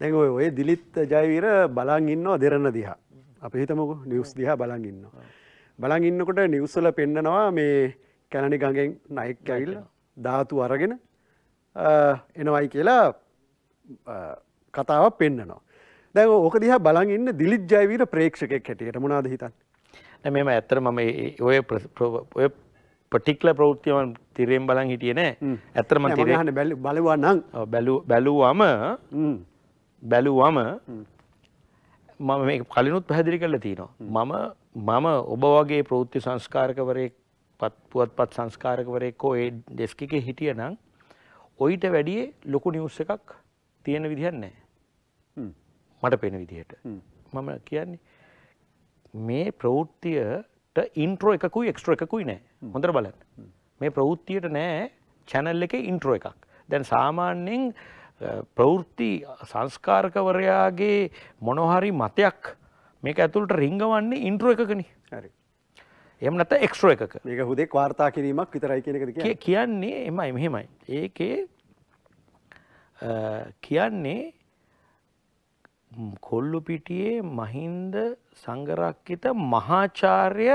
දැන් ඔය ඔය දිලිත් ජයවීර බලන් ඉන්නවා දෙරන්න දිහා. අපි හිතමුකෝ නිවුස් දිහා බලන් ඉන්නවා. බලන් ඉන්නකොට නිවුස් වල පෙන්නනවා මේ කැලණි ගඟෙන් නයෙක් ඇවිල්ලා ධාතු අරගෙන එනවයි කියලා කතාවක් පෙන්නනවා. දැන් ඕක දිහා බලන් ඉන්න දිලිත් ජයවීර ප්‍රේක්ෂකෙක් හැටියට මොනවද හිතන්නේ? නෑ මේම ඇත්තට මම ඔය ඔය පටික්ල ප්‍රෞෘතියමන් තිරෙන් බලන් හිටිය නෑ ඇතරම තිරහන්න බැලවන්නම් බැලුවම බැලුවම මම මේ කලිනුත් පැහැදිලි කරලා තියෙනවා මම මම ඔබ වගේ ප්‍රවෘත්ති සංස්කාරකවරයෙක් පුවත්පත් සංස්කාරකවරයෙක් හෝ ඒ ඩෙස්ක් එකේ හිටියනම් ඔයිට වැඩියේ ලොකු නිවුස් එකක් තියෙන විදිහක් නැහැ මට පේන විදිහට මම කියන්නේ මේ ප්‍රවෘත්තියට ඉන්ට්‍රෝ එකකුයි එක්ස්ට්‍රෝ එකකුයි නැහැ හොඳට බලන්න මේ ප්‍රවෘත්තියට නෑ චැනල් එකේ ඉන්ට්‍රෝ එකක් දැන් සාමාන්‍යයෙන් ප්‍රවෘත්ති සංස්කාරකවරයාගේ මොනොහරි මතයක් මේක ඇතුළට රිංගවන්නේ ඉන්ට්‍ර එකකන හරි එම නත එක්්‍රෝ එකක මේක හුදේ වාර්තා කිරීමක් විතරයි කියනක කියන්නේ එමයි මෙහෙමයි ඒකේ කියන්නේ කොල්ලුපිටියේ මහින්ද සංගරක්කිත මහාචාර්ය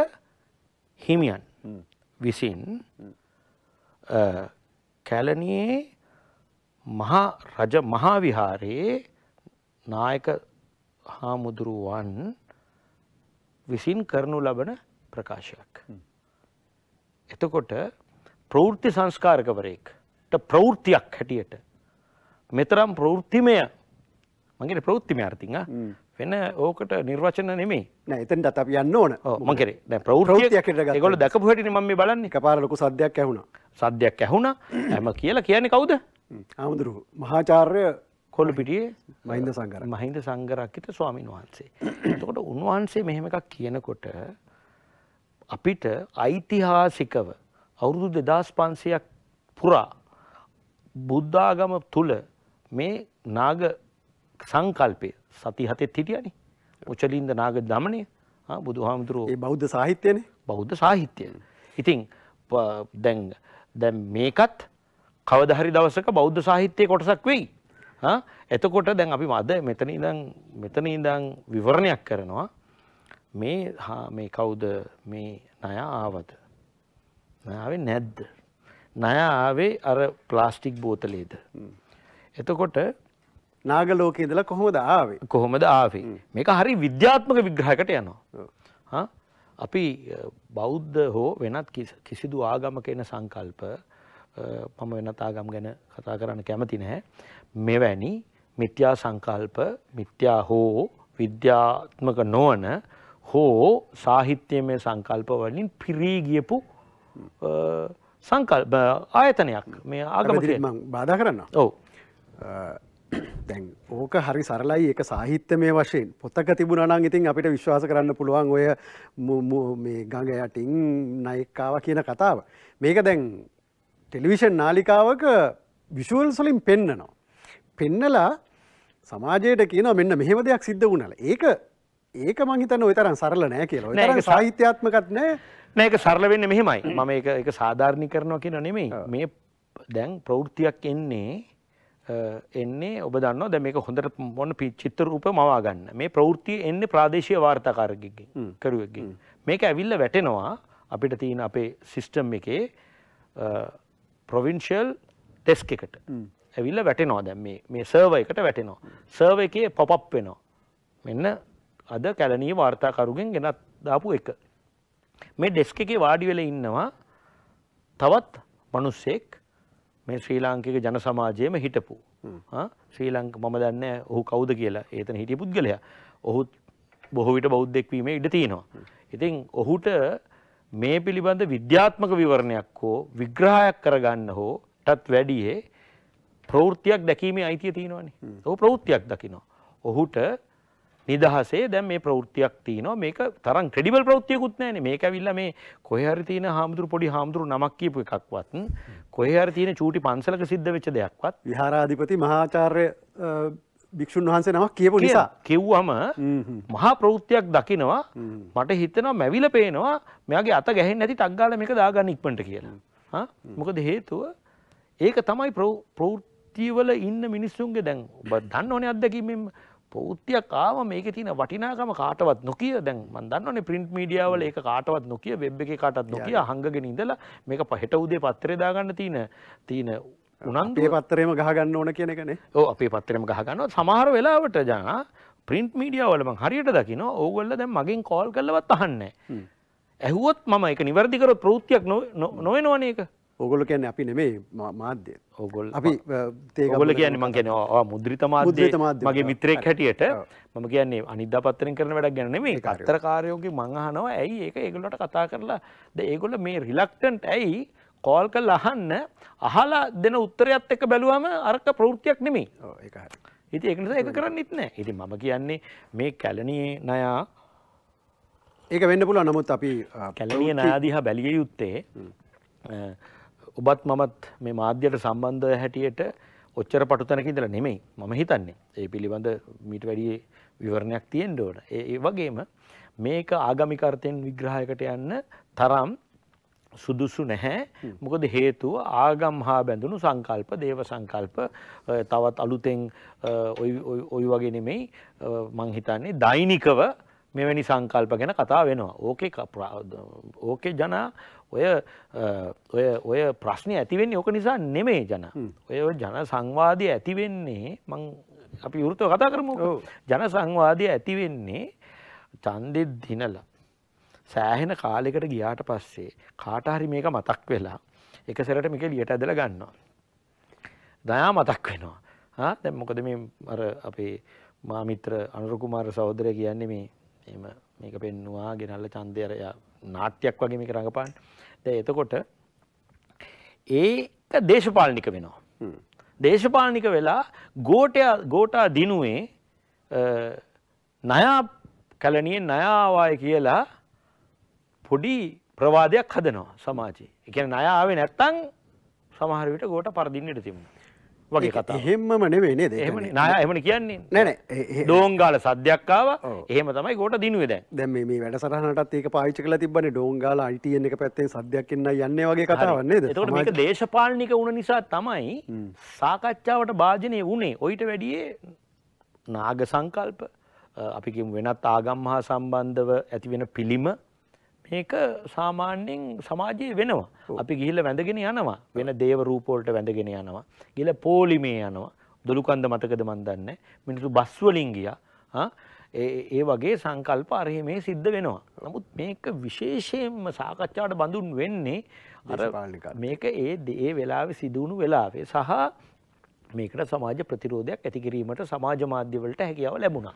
හිමියන් විසින් කැලනයේ මහා රජ මහා විහාරයේ නායක හාමුදුරුවන් විසින් කරනු ලබන ප්‍රකාශයක්. එතකොට ප්‍රවෘත්ති සංස්කාරකවරයෙක්ට ප්‍රවෘත්තියක් හැටියට මෙතරම් ප්‍රවෘත්තිමය මගේ ප්‍රවෘත්තිමය අර්තිංහ වෙන ඕකට නිර්වචන නෙමේ නැතන් දත යන්න ඕන මගේ ප්‍රෞතියක් ගොල දකපු හට ම බලන්න පාරලකු සද්‍යයක් ඇහුණ සද්‍යයක් ඇහුණ ඇම කියලා කියන කවුද ආමුදුරු මහාචාර්ය කොල්ල පිටියේ මහින්ද සංගර මහින්ද සංගරක්කිත ස්වාමීන් වහන්සේ. තකොට උන්වහන්සේ මෙහෙම එකක් කියනකොට අපිට අයිතිහාසිකව අවුරුදු දෙදස් පන්සයක් පුරා බුද්ධාගම තුළ මේ නාග සංකල්පය සති හතෙත් හිටියනි උචලින්ද නාග දමනය බුදු හාමුදුරුවෝ බෞද්ධ සාහිත්‍යයන බෞද්ධ සාහිත්‍යය. ඉතිං දැන් දැම් මේකත් කවදහරි දවසක බෞද්ධ සාහිත්‍යය කොටසක් වෙයි. එතකොට දැන් අපි මද මෙතන ඉඳං මෙතන ඉඳං විවරණයක් කරනවා මේ හා මේ කවුද මේ නය ආවද. නයාවේ නැද්ද. නය ආවේ අර ප්ලාස්ටික් බෝතලේද. එතකොට නාගලෝක ඉඳලා කොහොමද ආවේ කොහොමද ආවේ මේක හරි විද්‍යාත්මක විග්‍රහකට යනවා අපි බෞද්ධ හෝ වෙනත් කිසිදු ආගමක එන සංකල්ප මම වෙනත් ආගම් ගැන කතා කරන්න කැමති නැහැ මෙවැනි මිත්‍යා සංකල්ප මිත්‍යා හෝ විද්‍යාත්මක නොවන හෝ සාහිත්‍යමය සංකල්ප වලින් පිරී ගියපු සංකල්ප ආයතනයක් මේ ආගම බාධා කරන්න ඔවු දැන් ඕක හරි සරලයි එක සාහිත්‍ය මේ වශයෙන් පොතක තිබුණනං ඉතින් අපිට විශ්වාස කරන්න පුළුවන් ඔය ගඟ යටින් නයක්කාව කියන කතාව. මේක දැන් ටෙලිවිෂන් නාලිකාවක විශුවල් සලින් පෙන්නනවා. පෙන්නලා සමාජයට කියන මෙන්න මෙහෙම දෙයක් සිද්ධ වුණල ඒක ඒක මහිතන ඔතරන් සරල නෑ කියලා සාහිත්‍යාත්මකත් නෑ නෑක සරලවෙන්න මෙහෙමයි මම එක සාධාරණි කරනවා කියන නෙමේ මේ දැන් ප්‍රෞෘතියක් එන්නේ එන්නේ ඔබ දන්න දැ මේක හොඳට මොන චිත්තරූප මවා ගන්න මේ ප්‍රවෘත්තිය එන්නේ ප්‍රාදේශය වාර්තාකාරගකින් කරුවකින් මේක ඇවිල්ල වැටෙනවා අපිට තියෙන අපේ සිිස්ටම් එකේ ප්‍රොවින්ශල් ටෙස් එකට ඇවිල්ල වැටෙනවා දැම් මේ සර්ව එකට වැටෙනවා සර්ව එකේ පොපප් වෙනවා මෙන්න අද කැලනී වාර්තාකරුගෙන් ගෙනත් දාපු එක මේ ඩෙස්ක එකේ වාඩිවෙල ඉන්නවා තවත් මනුස්සෙක් මේ ශ්‍රී ලාංකික ජන සමාජයේම හිටපු ශ්‍රී ලංක මම දන්නේ ඔහු කවුද කියලා ඒතන හිටිය පුද්ගලයා ඔහුත් බොහෝ විට බෞද්ධෙක් වීමේ ඉඩ තියෙනවා ඉතින් ඔහුට මේ පිළිබඳ විද්‍යාත්මක විවරණයක් හෝ විග්‍රහයක් කරගන්න හෝ ටත් වැඩියේ ප්‍රවෘත්තියක් දැකීමේ අයිතිය තියෙනවානේ ඔහු ප්‍රවෘත්තියක් දකිනවා ඔහුට නිදහසේ දැන් මේ ප්‍රවෘත්තියක් තියෙනවා මේක තරම් ක්‍රෙඩිබල් ප්‍රවෘත්තියකුත් නැහැනේ මේක ඇවිල්ලා මේ කොහේ හරි තියෙන හාමුදුරු පොඩි හාමුදුරු නමක් කියපු එකක්වත් කොහේ හරි තියෙන චූටි පන්සලක සිද්ධ වෙච්ච දෙයක්වත් විහාරාධිපති මහාචාර්ය භික්ෂුන් වහන්සේ නමක් කියපු නිසා කිව්වම මහා ප්‍රවෘත්තියක් දකිනවා මට හිතෙනවා මැවිල පේනවා මෙයාගේ අත ගැහෙන්නේ නැති තක්ගාලා මේක දාගන්න ඉක්මනට කියලා මොකද හේතුව ඒක තමයි ප්‍රවෘත්තිවල ඉන්න මිනිස්සුන්ගේ දැන් ඔබ දන්න ඕනේ අත්දැකීමෙන් පෞද්තියක් ආව මේක තියෙන වටිනාකම කාටවත් නොකිය දැන් මන් දන්නවනේ print media වල ඒක කාටවත් නොකිය web එකේ කාටවත් නොකිය හංගගෙන ඉඳලා මේක පහෙට උදේ පත්තරේ දාගන්න තියෙන තියෙන උනන්දුව අපේ පත්තරේම ගහගන්න ඕන කියන එකනේ. ඔව් අපේ පත්තරේම ගහගන්නවා සමහර වෙලාවට ජනා print media වල මං හරියට දකිනවා ඕගොල්ලෝ දැන් මගෙන් call කරලවත් අහන්නේ නැහැ. ඇහුවොත් මම ඒක නිවැරදි කරොත් ප්‍රවෘත්තියක් නොවෙනවනේ ඒක. ඔගොල කියන්න අපි නෙමේ මාධ්‍ය ඔගොල් අපි ඒගොල කියන මං කියන මුද්‍රිත මාධ්‍යට මගේ මිත්‍රයෙක් හැටියට මම කියන්නේ අනිදා පත්තරින් කරන වැඩක් ගැන මේ කතර කාරයෝගේ මංහනවා ඇයි ඒක ඒගොලට කතා කරලා ද ඒගොල මේ රිලක්ටන්ට ඇයි කෝල් කල් අහන්න අහලා දෙන උත්තරයත් එක බැලුවම අරක ප්‍රෘතියක් නෙමේ ඉති ඒකන එක කරන්න ඉත්නෑ ඉති මම කියන්නේ මේ කැලනයේ නයා ඒක වෙන්න පුල නමුත් අපි කැලනිය නයාදිහා බැලිය යුත්තේ ඔබත් මමත් මේ මාධ්‍යයට සම්බන්ධ හැටියට ඔච්චර පටු තැනක ඉඳලා නෙමෙයි මම හිතන්නේ. ඒ පිළිබඳ මීට වැඩි විවරණයක් තියෙන්න ඕන. ඒ වගේම මේක ආගමික අර්ථයෙන් විග්‍රහයකට යන්න තරම් සුදුසු නැහැ මොකද හේතුව ආගම් හා බැඳුණු සංකල්ප දේව සංකල්ප තවත් අලුතෙන් ඔයි වගේ නෙමෙයි මං හිතන්නේ දෛනිකව මෙවැනි සංකල්ප ගැන කතා වෙනවා. ඕකේ ඕකේ ජනා ඔය ඔය ඔය ප්‍රශ්නය ඇතිවෙන්නේ ඕක නිසා නෙමේ ජන. ඔය ජන සංවාදය ඇතිවෙන්නේ මං අපි විරුද්ධව කතා කරමු. ජන සංවාදය ඇතිවෙන්නේ ඡන්දෙ දිනලා සෑහෙන කාලෙකට ගියාට පස්සේ කාට හරි මේක මතක් වෙලා එක සැරට මේක එළියට ඇදලා ගන්නවා. දයා මතක් වෙනවා. හා දැන් මොකද මේ අර අපේ මාමිත්‍ර අනුර කුමාර සහෝදරය කියන්නේ මේ එම මේක පෙන්නවා ගෙනල්ල චන්දයරය නාට්‍යයක් වගේ මේක රඟපාන්න ද එතකොට ඒක දේශපාලනික වෙනවා දේශපාලනික වෙලා ගෝටය ගෝටා දිනුවේ නයා කැලනියෙන් නයාවාය කියලා පොඩි ප්‍රවාදයක් හදනවා සමාජයේ එකන නයාවේ නැත්තං සමහරවිට ගෝට පරදින්නට තිබුණ වගේ කතා එහෙමම නෙවෙයි නේද එහෙම නාය එහෙම කියන්නේ නෑ ඩෝංගාල සද්දයක්කාව එහෙම තමයි ගොට දිනුවේ දැන් දැන් මේ මේ වැඩසටහනටත් ඒක පාවිච්චි කරලා තිබ්බනේ ඩෝංගාල ITN එක පැත්තෙන් සද්දයක් එන්න යන්නේ වගේ කතාවක් නේද එතකොට මේක දේශපාලනික වුණ නිසා තමයි සාකච්ඡාවට භාජනය වුණේ ඔయిత වැඩියේ නාග සංකල්ප අපි කියමු වෙනත් ආගම් හා සම්බන්ධව ඇති වෙන පිළිම මේක සාමාන්‍යයෙන් සමාජයේ වෙනවා. අපි ගිහිල්ලා වැඳගෙන යනවා. වෙන දේව රූප වලට වැඳගෙන යනවා. ගිහිල්ලා පොලිමේ යනවා. දොළුකන්ද මතකද මන් දන්නේ. මිනිස්සු බස් වලින් ගියා. ඒ වගේ සංකල්ප අරහි මේ සිද්ධ වෙනවා. නමුත් මේක විශේෂයෙන්ම සාකච්ඡාවට බඳුන් වෙන්නේ මේක ඒ ඒ වෙලාවේ සිදුණු වෙලාවේ සහ මේකට සමාජ ප්‍රතිරෝධයක් ඇති කිරීමට සමාජ මාධ්‍ය වලට හැකියාව ලැබුණා.